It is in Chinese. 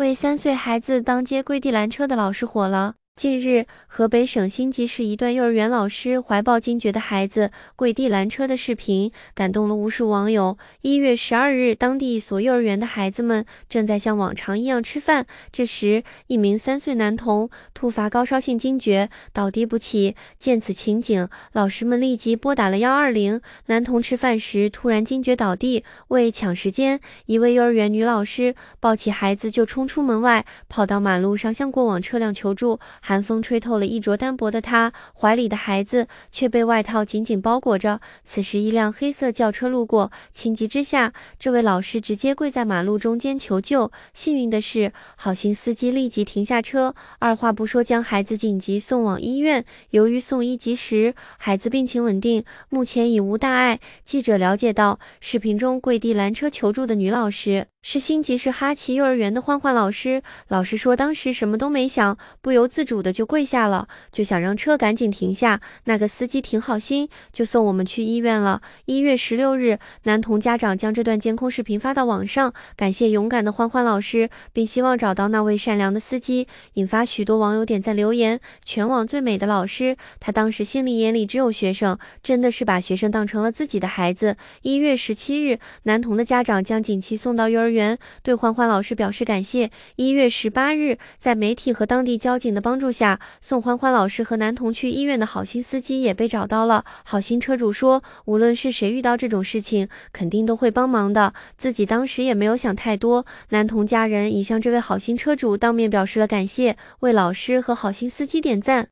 为三岁孩子当街跪地拦车的老师火了。近日，河北省辛集市一段幼儿园老师怀抱惊厥的孩子跪地拦车的视频，感动了无数网友。一月十二日，当地一所幼儿园的孩子们正在像往常一样吃饭，这时，一名三岁男童突发高烧性惊厥，倒地不起。见此情景，老师们立即拨打了幺二零。男童吃饭时突然惊厥倒地，为抢时间，一位幼儿园女老师抱起孩子就冲出门外，跑到马路上向过往车辆求助。寒风吹透了衣着单薄的他，怀里的孩子却被外套紧紧包裹着。此时，一辆黑色轿车路过，情急之下，这位老师直接跪在马路中间求救。幸运的是，好心司机立即停下车，二话不说将孩子紧急送往医院。由于送医及时，孩子病情稳定，目前已无大碍。记者了解到，视频中跪地拦车求助的女老师。是辛吉市哈奇幼儿园的欢欢老师。老师说，当时什么都没想，不由自主的就跪下了，就想让车赶紧停下。那个司机挺好心，就送我们去医院了。一月十六日，男童家长将这段监控视频发到网上，感谢勇敢的欢欢老师，并希望找到那位善良的司机，引发许多网友点赞留言。全网最美的老师，他当时心里眼里只有学生，真的是把学生当成了自己的孩子。一月十七日，男童的家长将锦旗送到幼儿。园对欢欢老师表示感谢。一月十八日，在媒体和当地交警的帮助下，送欢欢老师和男童去医院的好心司机也被找到了。好心车主说，无论是谁遇到这种事情，肯定都会帮忙的。自己当时也没有想太多。男童家人已向这位好心车主当面表示了感谢，为老师和好心司机点赞。